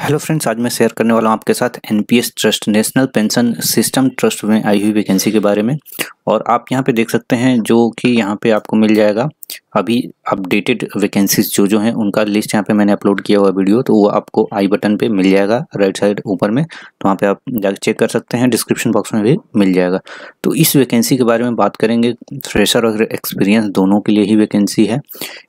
hello friends आज मैं share करने वाला हूँ आपके साथ NPS trust national pension system trust में आई हुई वैकेंसी के बारे में और आप यहाँ पे देख सकते हैं जो कि यहाँ पे आपको मिल जाएगा अभी अपडेटेड वैकेंसीज जो जो हैं उनका लिस्ट यहाँ पे मैंने अपलोड किया हुआ वीडियो तो वो आपको आई बटन पे मिल जाएगा राइट साइड ऊपर में तो वहाँ पे आप जाकर चेक कर सकते हैं डिस्क्रिप्शन बॉक्स में भी मिल जाएगा तो इस वैकेंसी के बारे में बात करेंगे फ्रेशर और एक्सपीरियंस दोनों के लिए ही वैकेंसी है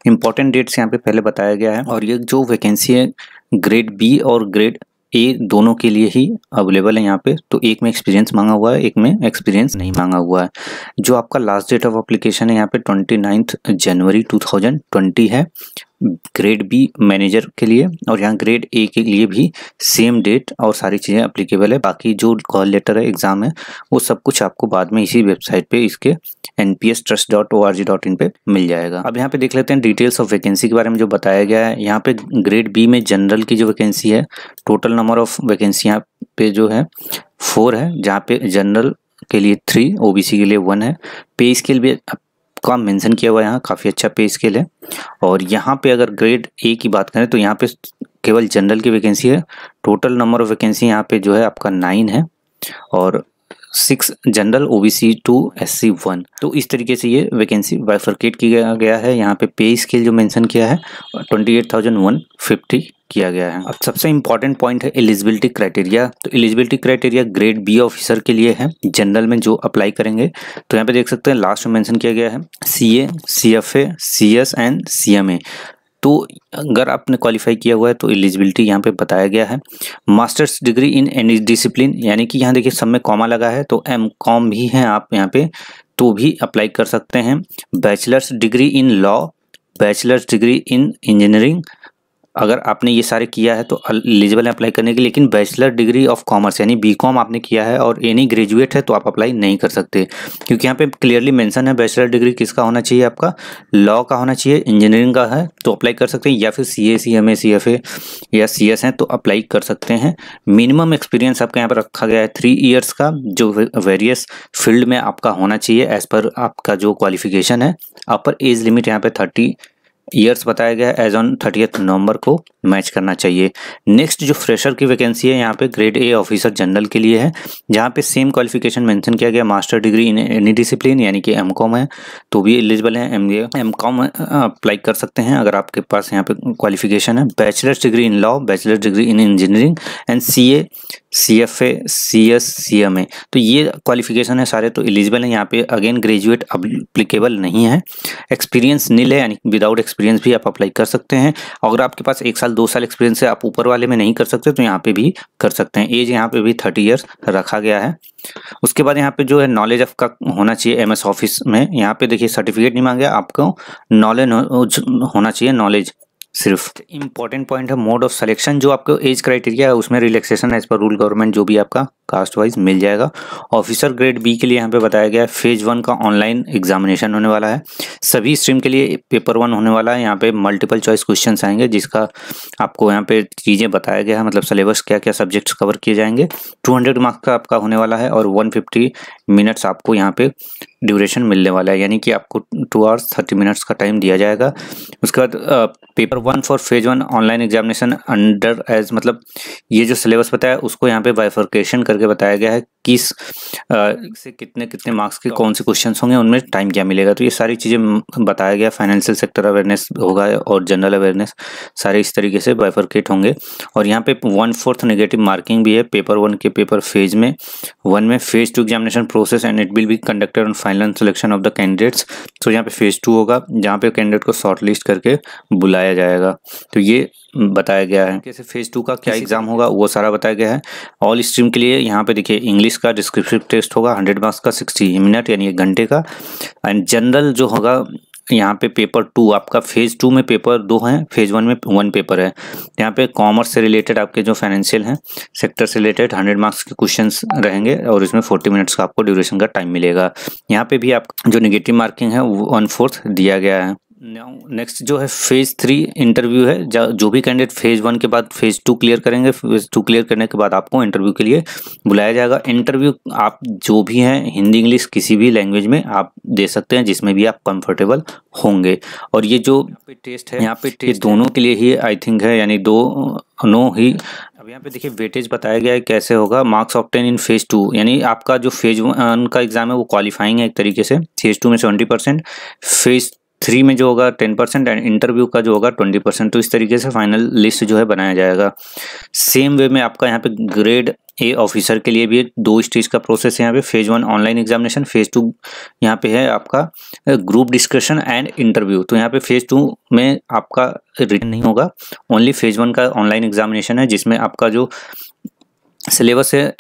इंपॉर्टेंट डेट्स यहाँ पर पहले बताया गया है और ये जो वैकेंसी है ग्रेड बी और ग्रेड ए दोनों के लिए ही अवेलेबल है यहाँ पे तो एक में एक्सपीरियंस मांगा हुआ है एक में एक्सपीरियंस नहीं मांगा हुआ है जो आपका लास्ट डेट ऑफ अप्लीकेशन है यहाँ पे ट्वेंटी जनवरी टू है ग्रेड बी मैनेजर के लिए और यहाँ ग्रेड ए के लिए भी सेम डेट और सारी चीज़ें अप्लीकेबल है बाकी जो कॉल लेटर है एग्ज़ाम है वो सब कुछ आपको बाद में इसी वेबसाइट पे इसके N P S trust dot O R G dot in पर मिल जाएगा अब यहाँ पे देख लेते हैं डिटेल्स ऑफ वैकेंसी के बारे में जो बताया गया है यहाँ पे ग्रेड बी में जनरल की जो वैकेंसी है टोटल नंबर ऑफ वैकेंसी यहाँ पे जो है फोर है जहाँ पे जनरल के लिए थ्री ओबीसी के लिए वन है पे स्केल भी का मेंशन किया हुआ है यहाँ काफ़ी अच्छा पे स्केल है और यहाँ पे अगर ग्रेड ए की बात करें तो यहाँ पे केवल जनरल की वैकेंसी है टोटल नंबर ऑफ वैकेंसी यहाँ पे जो है आपका नाइन है और six general OBC two SC one तो इस तरीके से ये वैकेंसी बाइफर्केट किया गया है यहाँ पे पे स्केल जो मेंशन किया है twenty eight thousand one fifty किया गया है अब सबसे इंपॉर्टेंट पॉइंट है एलिजिबिलिटी क्राइटेरिया तो eligibility criteria grade B officer के लिए है जनरल में जो अप्लाई करेंगे तो यहाँ पे देख सकते हैं लास्ट में मेंशन किया गया है C A C F A C S and C M A तो अगर आपने क्वालिफाई किया हुआ है तो एलिजिबिलिटी यहाँ पे बताया गया है masters degree in any discipline यानी कि यहाँ देखिए सब में कॉमा लगा है तो एम कॉम भी हैं आप यहाँ पे तो भी अप्लाई कर सकते हैं bachelors degree in law bachelors degree in engineering अगर आपने ये सारे किया है तो एलिजिबल है अप्लाई करने के लिए लेकिन बैचलर डिग्री ऑफ कॉमर्स यानी बी कॉम आपने किया है और एनी ग्रेजुएट है तो आप अप्लाई नहीं कर सकते क्योंकि यहाँ पे क्लियरली मेंशन है बैचलर डिग्री किसका होना चाहिए आपका लॉ का होना चाहिए इंजीनियरिंग का है तो अप्लाई कर सकते हैं या फिर सी A C M A C F ए या सी एस हैं तो अप्लाई कर सकते हैं मिनिमम एक्सपीरियंस आपका यहाँ पर रखा गया है थ्री ईयर्स का जो वेरियस फील्ड में आपका होना चाहिए एज़ पर आपका जो क्वालिफिकेशन है अपर एज लिमिट यहाँ पर थर्टी ईयर्स बताया गया है एज ऑन थर्टियथ नवंबर को मैच करना चाहिए नेक्स्ट जो फ्रेशर की वैकेंसी है यहाँ पे ग्रेड ए ऑफिसर जनरल के लिए है जहाँ पे सेम क्वालिफिकेशन मेंशन किया गया master degree in any discipline यानी कि एम कॉम है तो भी एलिजिबल है एम एम कॉम अप्लाई कर सकते हैं अगर आपके पास यहाँ पे क्वालिफिकेशन है bachelors degree in law bachelors degree in engineering and C A C F A C S C M A तो ये क्वालिफिकेशन है सारे तो एलिजिबल हैं यहाँ पे अगेन ग्रेजुएट अप्लीकेबल नहीं है एक्सपीरियंस नील है यानी विदाउट एक्सपीरियंस भी आप अप्लाई कर सकते हैं अगर आपके पास एक साल दो साल एक्सपीरियंस है आप ऊपर वाले में नहीं कर सकते तो यहाँ पे भी कर सकते हैं एज यहाँ पे भी थर्टी ईयर्स रखा गया है उसके बाद यहाँ पे जो है नॉलेज आपका होना चाहिए एस ऑफिस में यहाँ पे देखिए सर्टिफिकेट नहीं मांगे आपको नॉलेज होना चाहिए नॉलेज सिर्फ इंपॉर्टेंट पॉइंट है मोड ऑफ सिलेक्शन जो आपको एज क्राइटेरिया है उसमें relaxation age per rule government जो भी आपका कास्ट वाइज मिल जाएगा ऑफिसर ग्रेड बी के लिए यहाँ पे बताया गया है फेज वन का ऑनलाइन एग्जामिनेशन होने वाला है सभी स्ट्रीम के लिए पेपर वन होने वाला है यहाँ पे मल्टीपल चॉइस क्वेश्चन आएंगे जिसका आपको यहाँ पे चीज़ें बताया गया है मतलब सिलेबस क्या क्या सब्जेक्ट्स कवर किए जाएंगे टू हंड्रेड मार्क्स का आपका होने वाला है और वन फिफ्टी मिनट्स आपको यहाँ पे ड्यूरेशन मिलने वाला है यानी कि आपको टू आवर्स थर्टी मिनट्स का टाइम दिया जाएगा उसके बाद paper one for phase one online examination under age मतलब ये जो सिलेबस बताया उसको यहाँ पे बाइफर्केशन करके बताया गया है किस आ, से कितने कितने मार्क्स के कौन से क्वेश्चन होंगे उनमें टाइम क्या मिलेगा तो ये सारी चीज़ें बताया गया फाइनेंशियल सेक्टर अवेयरनेस होगा और जनरल अवेयरनेस सारे इस तरीके से बाइफर्केट होंगे और यहाँ पे वन फोर्थ नेगेटिव मार्किंग भी है पेपर वन के पेपर फेज में वन में phase two examination process and it will be conducted on final selection of the candidates तो यहाँ पे फेज टू होगा जहाँ पे कैंडिडेट को शॉर्ट लिस्ट करके बुलाया बताया जाएगा तो ये बताया गया है कैसे फेज़ टू का क्या एग्ज़ाम होगा वो सारा बताया गया है ऑल स्ट्रीम के लिए यहाँ पे देखिए इंग्लिश का डिस्क्रिप्टिव टेस्ट होगा हंड्रेड मार्क्स का सिक्सटी मिनट यानी एक घंटे का एंड जनरल जो होगा यहाँ पे पेपर टू आपका फेज़ टू में पेपर दो हैं फेज़ वन में वन पेपर है यहाँ पे कॉमर्स से रिलेटेड आपके जो फाइनेंशियल हैं सेक्टर से रिलेटेड हंड्रेड मार्क्स के क्वेश्चंस रहेंगे और इसमें फोर्टी मिनट्स का आपको ड्यूरेशन का टाइम मिलेगा यहाँ पे भी आप जो निगेटिव मार्किंग है वो वन फोर्थ दिया गया है नेक्स्ट जो है फेज थ्री इंटरव्यू है जो भी कैंडिडेट फेज वन के बाद फेज टू क्लियर करेंगे फेज टू क्लियर करने के बाद आपको इंटरव्यू के लिए बुलाया जाएगा इंटरव्यू आप जो भी हैं हिंदी इंग्लिश किसी भी लैंग्वेज में आप दे सकते हैं जिसमें भी आप कंफर्टेबल होंगे और ये जो पे टेस्ट है यहाँ पे टेस्ट दोनों के लिए ही आई थिंक है यानी दो नो ही अब यहाँ पे देखिए वेटेज बताया गया है कैसे होगा marks obtain in phase two यानी आपका जो फेज वन का एग्जाम है वो क्वालिफाइंग है एक तरीके से फेज टू में सेवेंटी परसेंट फेज थ्री में जो होगा टेन परसेंट एंड इंटरव्यू का जो होगा ट्वेंटी परसेंट तो इस तरीके से फाइनल लिस्ट जो है बनाया जाएगा सेम वे में आपका यहाँ पे ग्रेड ए ऑफिसर के लिए भी दो स्टेज का प्रोसेस है यहाँ पे phase one online examination phase two यहाँ पे है आपका ग्रुप डिस्कशन एंड इंटरव्यू तो यहाँ पे फेज़ टू में आपका रिटर्न नहीं होगा ओनली फेज़ वन का ऑनलाइन एग्जामिनेशन है जिसमें आपका जो सिलेबस है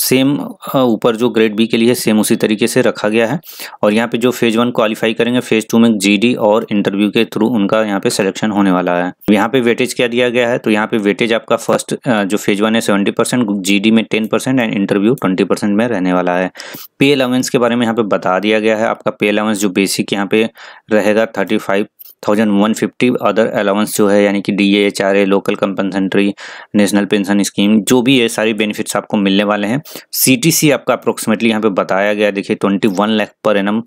सेम ऊपर जो ग्रेड बी के लिए सेम उसी तरीके से रखा गया है और यहाँ पे जो फेज़ वन क्वालिफाई करेंगे फेज़ टू में जीडी और इंटरव्यू के थ्रू उनका यहाँ पे सिलेक्शन होने वाला है यहाँ पे वेटेज क्या दिया गया है तो यहाँ पे वेटेज आपका फर्स्ट जो फेज़ वन है सेवेंटी परसेंट जी में ten percent and interview twenty percent में रहने वाला है पे अलावेंस के बारे में यहाँ पे बता दिया गया है आपका पे अलाउंस जो बेसिक यहाँ पे रहेगा thirty five thousand one fifty other allowance जो है यानी कि D H R A local compensatory national pension scheme जो भी है सारी बेनिफिट्स आपको मिलने वाले हैं सी टी सी आपका अप्रोक्सीमेटली यहाँ पे बताया गया देखिए twenty one lakh per annum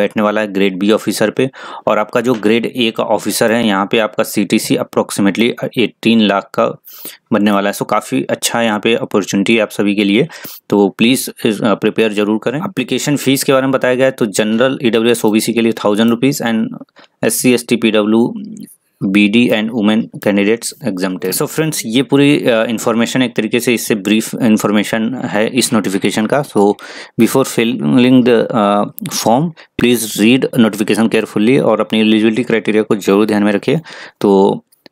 बैठने वाला है ग्रेड बी ऑफिसर पे और आपका जो ग्रेड ए का ऑफिसर है यहाँ पे आपका C T C approximately eighteen lakh का बनने वाला है सो काफ़ी अच्छा यहाँ पे अपॉर्चुनिटी है आप सभी के लिए तो प्लीज़ प्रिपेयर जरूर करें अप्लीकेशन फ़ीस के बारे में बताया गया है तो general E W S O B C के लिए thousand rupees and S C S T P W B D and women candidates exempt so friends ये पूरी इन्फॉर्मेशन uh, एक तरीके से इससे ब्रीफ इन्फॉर्मेशन है इस नोटिफिकेशन का so before filling the form please read notification carefully और अपनी एलिजिबिलिटी क्राइटेरिया को जरूर ध्यान में रखिए तो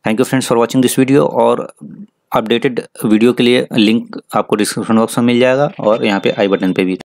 thank you friends for watching this video और अपडेटेड वीडियो के लिए लिंक आपको डिस्क्रिप्शन बॉक्स में मिल जाएगा और यहाँ पे आई बटन पे भी